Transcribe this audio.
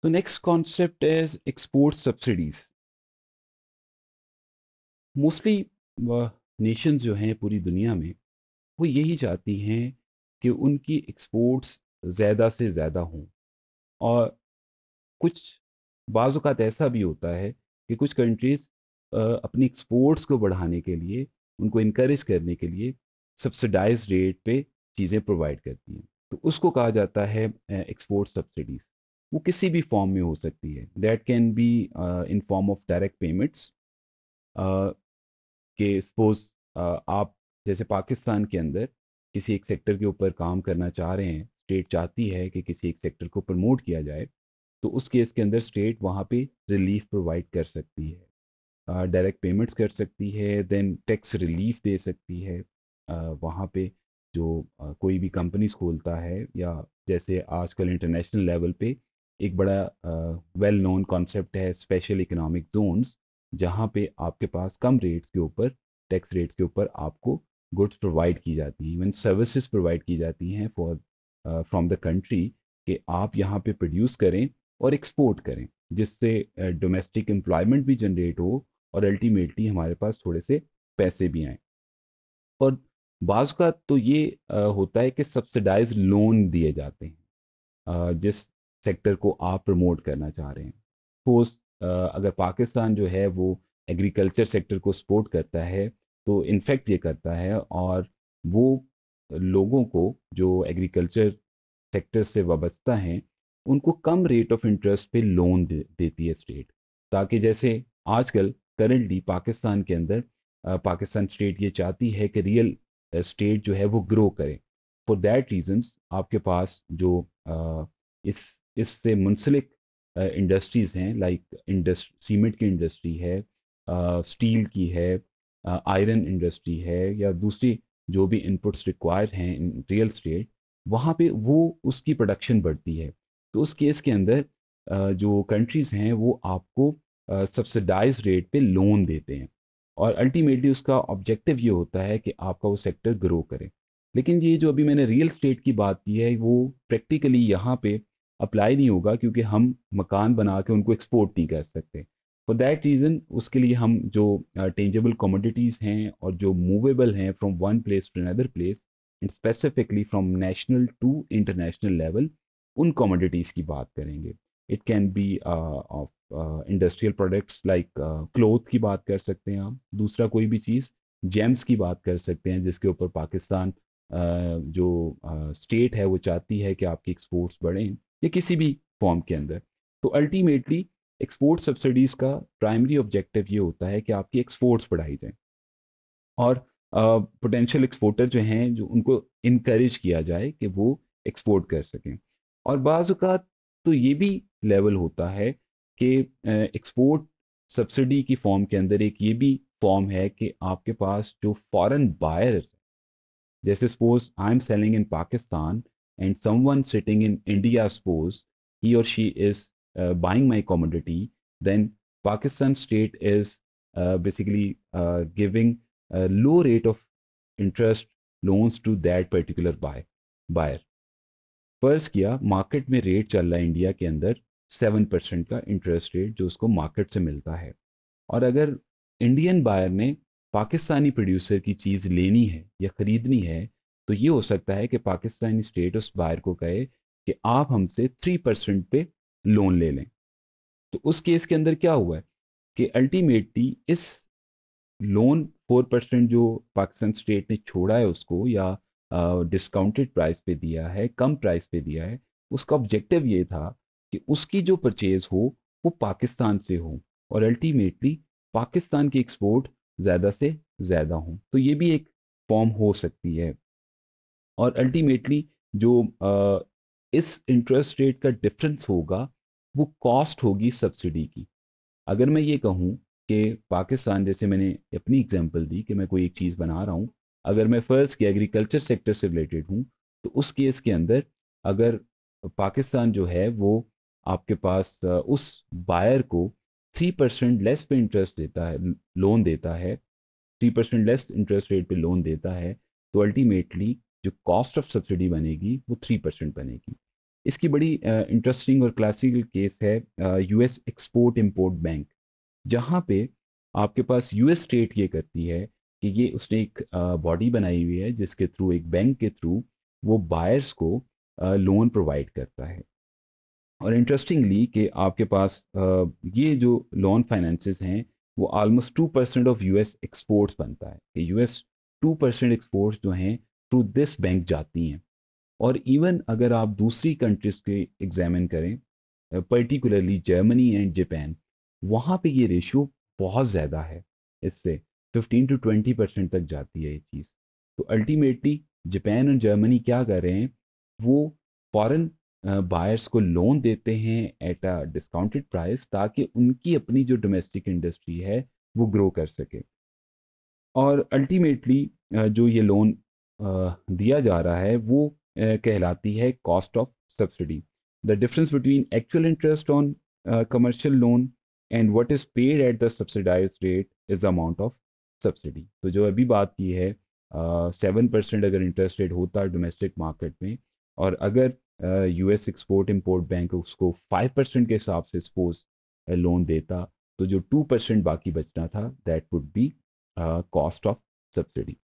So next concept is export subsidies. Mostly nations uh, जो हैं पूरी दुनिया में वो यही चाहती हैं कि उनकी एक्सपोर्ट्स ज़्यादा से ज़्यादा हों और कुछ बाज़ात ऐसा भी होता है कि कुछ कंट्रीज़ अपनी एक्सपोर्ट्स को बढ़ाने के लिए उनको इनक्रेज करने के लिए सब्सिडाइज रेट पे चीज़ें प्रोवाइड करती हैं तो उसको कहा जाता है एक्सपोर्ट सब्सिडीज़ वो किसी भी फॉर्म में हो सकती है that can be in form of direct payments के सपोज uh, आप जैसे पाकिस्तान के अंदर किसी एक सेक्टर के ऊपर काम करना चाह रहे हैं स्टेट चाहती है कि किसी एक सेक्टर को प्रमोट किया जाए तो उस केस के अंदर स्टेट वहाँ पे रिलीफ प्रोवाइड कर सकती है डायरेक्ट uh, पेमेंट्स कर सकती है देन टैक्स रिलीफ दे सकती है uh, वहाँ पे जो uh, कोई भी कंपनीज खोलता है या जैसे आजकल इंटरनेशनल लेवल पे एक बड़ा वेल नोन कॉन्सेप्ट है स्पेशल इकोनॉमिक जोन्स जहाँ पे आपके पास कम रेट्स के ऊपर टैक्स रेट्स के ऊपर आपको गुड्स प्रोवाइड की जाती हैं इवन सर्विसेज प्रोवाइड की जाती हैं फॉर फ्रॉम द कंट्री कि आप यहाँ पे प्रोड्यूस करें और एक्सपोर्ट करें जिससे डोमेस्टिक एम्प्लॉयमेंट भी जनरेट हो और अल्टीमेटली हमारे पास थोड़े से पैसे भी आएँ और बाज़ का तो ये होता है कि सब्सिडाइज लोन दिए जाते हैं जिस सेक्टर को आप प्रमोट करना चाह रहे हैं ठोस अगर पाकिस्तान जो है वो एग्रीकल्चर सेक्टर को सपोर्ट करता है तो इनफेक्ट ये करता है और वो लोगों को जो एग्रीकल्चर सेक्टर से वाबस्ता हैं उनको कम रेट ऑफ इंटरेस्ट पे लोन दे, देती है स्टेट ताकि जैसे आजकल करेंटली पाकिस्तान के अंदर पाकिस्तान स्टेट ये चाहती है कि रियल स्टेट जो है वो ग्रो करे फॉर दैट रीजंस आपके पास जो आ, इस इससे मुंसलिक इंडस्ट्रीज़ हैं लाइक इंडस्ट सीमेंट की इंडस्ट्री है स्टील की है आयरन इंडस्ट्री है या दूसरी जो भी इनपुट्स रिक्वायर्ड हैं इन रियल स्टेट वहाँ पे वो उसकी प्रोडक्शन बढ़ती है तो उस केस के अंदर जो कंट्रीज़ हैं वो आपको सब्सिडाइज रेट पे लोन देते हैं और अल्टीमेटली उसका ऑब्जेक्टिव ये होता है कि आपका वो सेक्टर ग्रो करे लेकिन ये जो अभी मैंने रियल स्टेट की बात की है वो प्रैक्टिकली यहाँ पे अप्लाई नहीं होगा क्योंकि हम मकान बना के उनको एक्सपोर्ट नहीं कर सकते फॉर दैट रीज़न उसके लिए हम जो टेंजेबल कमोडिटीज़ हैं और जो मूवेबल हैं from one place to another place and specifically from national to international level उन कमोडिटीज़ की बात करेंगे it can be of industrial products like cloth की बात कर सकते हैं आप दूसरा कोई भी चीज़ जेम्स की बात कर सकते हैं जिसके ऊपर पाकिस्तान uh, जो स्टेट uh, है वो चाहती है कि आपकी एक्सपोर्ट्स बढ़ें या किसी भी फॉर्म के अंदर तो अल्टीमेटली एक्सपोर्ट सब्सिडीज़ का प्राइमरी ऑब्जेक्टिव ये होता है कि आपकी एक्सपोर्ट्स बढ़ाई जाए और पोटेंशियल uh, एक्सपोर्टर जो हैं जो उनको इनक्रेज किया जाए कि वो एक्सपोर्ट कर सकें और बाज़ा तो ये भी लेवल होता है कि एक्सपोर्ट सब्सिडी की फॉर्म के अंदर एक ये भी फॉर्म है कि आपके पास जो फॉरेन बायर्स जैसे suppose I am selling in Pakistan and someone sitting in India's pose, he or she is uh, buying my commodity, then Pakistan state is uh, basically uh, giving a low rate of interest loans to that particular buy, buyer. First, किया market mein rate chal raha India ke andar 7% ka interest rate jo usko market se milta hai. Aur agar Indian buyer ne Pakistani producer ki cheez leni hai ya khareedni hai, तो ये हो सकता है कि Pakistani state उस buyer को कहे कि आप हमसे थ्री परसेंट पे लोन ले लें तो उस केस के अंदर क्या हुआ है कि अल्टीमेटली इस लोन फोर परसेंट जो पाकिस्तान स्टेट ने छोड़ा है उसको या डिस्काउंटेड प्राइस पे दिया है कम प्राइस पे दिया है उसका ऑब्जेक्टिव ये था कि उसकी जो परचेज़ हो वो पाकिस्तान से हो और अल्टीमेटली पाकिस्तान की एक्सपोर्ट ज़्यादा से ज़्यादा हो तो ये भी एक फॉर्म हो सकती है और अल्टीमेटली जो इस इंटरेस्ट रेट का डिफरेंस होगा वो कॉस्ट होगी सब्सिडी की अगर मैं ये कहूँ कि पाकिस्तान जैसे मैंने अपनी एग्जांपल दी कि मैं कोई एक चीज़ बना रहा हूँ अगर मैं फ़र्ज़ कि एग्रीकल्चर सेक्टर से रिलेटेड हूँ तो उस केस के अंदर अगर पाकिस्तान जो है वो आपके पास उस बायर को थ्री परसेंट लेस पे इंटरेस्ट देता है लोन देता है three percent less interest rate पे लोन देता है तो अल्टीमेटली जो कॉस्ट ऑफ सब्सिडी बनेगी वो थ्री परसेंट बनेगी इसकी बड़ी इंटरेस्टिंग और क्लासिकल केस है U S export import bank जहाँ पे आपके पास यू एस स्टेट ये करती है कि ये उसने एक बॉडी बनाई हुई है जिसके थ्रू एक बैंक के थ्रू वो बायर्स को लोन प्रोवाइड करता है और इंटरेस्टिंगली कि आपके पास ये जो लोन फाइनेंसेस हैं वो almost two percent of U S exports बनता है कि एस टू परसेंट एक्सपोर्ट्स जो हैं थ्रू दिस बैंक जाती हैं और इवन अगर आप दूसरी कंट्रीज़ के एग्जामिन करें पर्टिकुलरली जर्मनी एंड जापान वहाँ पे ये रेशियो बहुत ज़्यादा है इससे 15 टू 20 परसेंट तक जाती है ये चीज़ तो अल्टीमेटली जापान और जर्मनी क्या कर रहे हैं वो फॉरेन बायर्स को लोन देते हैं एट अ डिस्काउंटेड प्राइस ताकि उनकी अपनी जो डोमेस्टिक इंडस्ट्री है वो ग्रो कर सके और अल्टीमेटली जो ये लोन दिया जा रहा है वो कहलाती है cost of subsidy the difference between actual interest on commercial loan and what is paid at the subsidized rate is amount of subsidy तो जो अभी बात की है सेवन परसेंट अगर इंटरेस्ट रेट होता है डोमेस्टिक मार्केट में और अगर U S export import bank उसको फाइव परसेंट के हिसाब से सपोज लोन देता तो जो टू परसेंट बाकी बचना था that would be cost of subsidy